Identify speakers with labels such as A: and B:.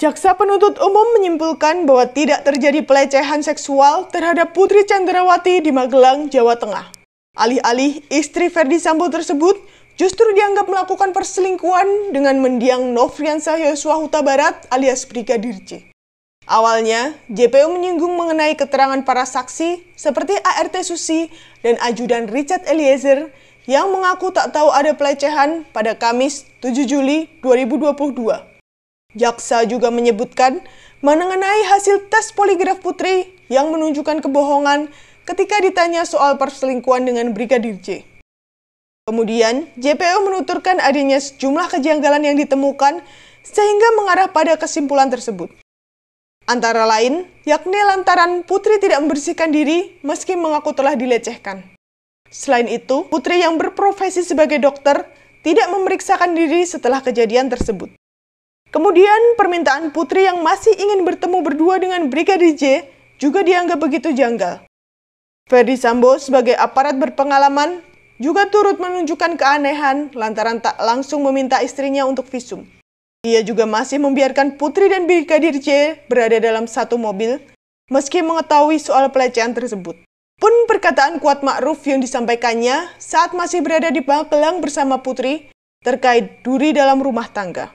A: Jaksa penuntut umum menyimpulkan bahwa tidak terjadi pelecehan seksual terhadap Putri Chandrawati di Magelang, Jawa Tengah. Alih-alih istri Ferdi Sambo tersebut justru dianggap melakukan perselingkuhan dengan mendiang Novriansa Yosua Huta Barat alias Brigadir J. Awalnya, JPU menyinggung mengenai keterangan para saksi seperti ART Susi dan ajudan Richard Eliezer yang mengaku tak tahu ada pelecehan pada Kamis 7 Juli 2022. Jaksa juga menyebutkan mengenai hasil tes poligraf Putri yang menunjukkan kebohongan ketika ditanya soal perselingkuhan dengan Brigadir J. Kemudian, JPO menuturkan adanya sejumlah kejanggalan yang ditemukan sehingga mengarah pada kesimpulan tersebut. Antara lain, yakni lantaran Putri tidak membersihkan diri meski mengaku telah dilecehkan. Selain itu, Putri yang berprofesi sebagai dokter tidak memeriksakan diri setelah kejadian tersebut. Kemudian permintaan putri yang masih ingin bertemu berdua dengan Brigadir J juga dianggap begitu janggal. Ferdi Sambo sebagai aparat berpengalaman juga turut menunjukkan keanehan lantaran tak langsung meminta istrinya untuk visum. Ia juga masih membiarkan Putri dan Brigadir J berada dalam satu mobil meski mengetahui soal pelecehan tersebut. Pun perkataan kuat Ma'ruf yang disampaikannya saat masih berada di Bangkelang bersama Putri terkait duri dalam rumah tangga.